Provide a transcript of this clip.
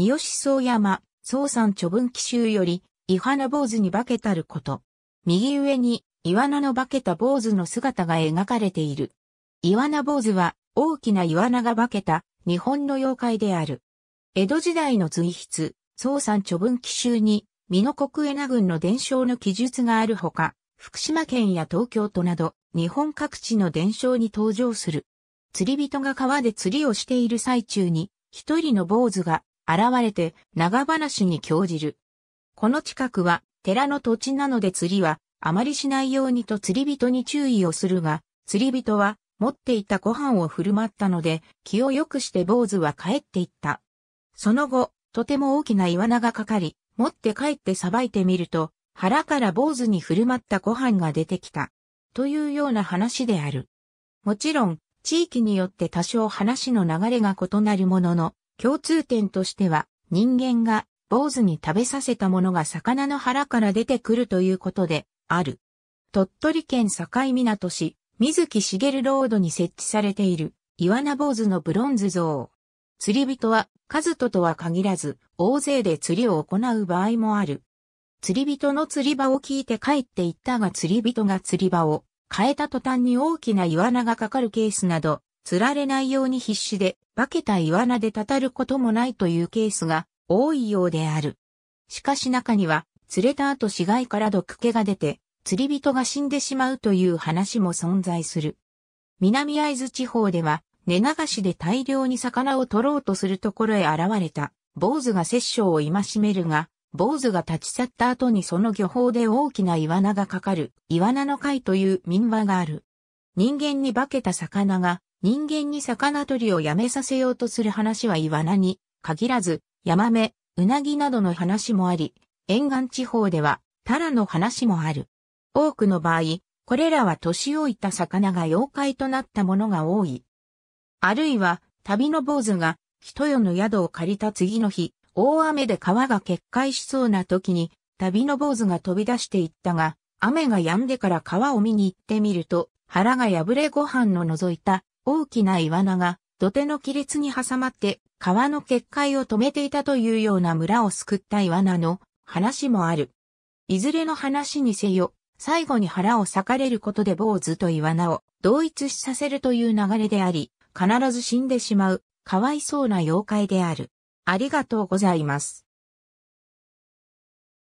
三好宗山、宗山著文奇襲より、イハナ坊主に化けたること。右上に、イワナの化けた坊主の姿が描かれている。イワナ坊主は、大きなイワナが化けた、日本の妖怪である。江戸時代の随筆、宗山著文奇襲に、美濃国江名郡の伝承の記述があるほか、福島県や東京都など、日本各地の伝承に登場する。釣り人が川で釣りをしている最中に、一人の坊主が現れて長話に興じる。この近くは寺の土地なので釣りはあまりしないようにと釣り人に注意をするが、釣り人は持っていたご飯を振る舞ったので気を良くして坊主は帰っていった。その後、とても大きなイワナがかかり、持って帰ってさばいてみると、腹から坊主に振る舞ったご飯が出てきた。というような話である。もちろん、地域によって多少話の流れが異なるものの、共通点としては、人間が坊主に食べさせたものが魚の腹から出てくるということで、ある。鳥取県境港市、水木しげるロードに設置されている、イワナ坊主のブロンズ像。釣り人は、数ととは限らず、大勢で釣りを行う場合もある。釣り人の釣り場を聞いて帰って行ったが釣り人が釣り場を変えた途端に大きなイワナがかかるケースなど、釣られないように必死で、化けたイワナでたたることもないというケースが多いようである。しかし中には、釣れた後死骸から毒気が出て、釣り人が死んでしまうという話も存在する。南会津地方では、根流しで大量に魚を取ろうとするところへ現れた、坊主が殺生を戒めるが、坊主が立ち去った後にその漁法で大きなイワナがかかる、イワナの貝という民話がある。人間に化けた魚が人間に魚取りをやめさせようとする話はイワナに限らず、ヤマメ、ウナギなどの話もあり、沿岸地方ではタラの話もある。多くの場合、これらは年老いた魚が妖怪となったものが多い。あるいは、旅の坊主が、人よの宿を借りた次の日、大雨で川が決壊しそうな時に、旅の坊主が飛び出していったが、雨が止んでから川を見に行ってみると、腹が破れご飯の覗いた大きな岩名が土手の亀裂に挟まって川の決壊を止めていたというような村を救った岩名の話もある。いずれの話にせよ、最後に腹を裂かれることで坊主と岩名を同一させるという流れであり、必ず死んでしまう、かわいそうな妖怪である。ありがとうございます。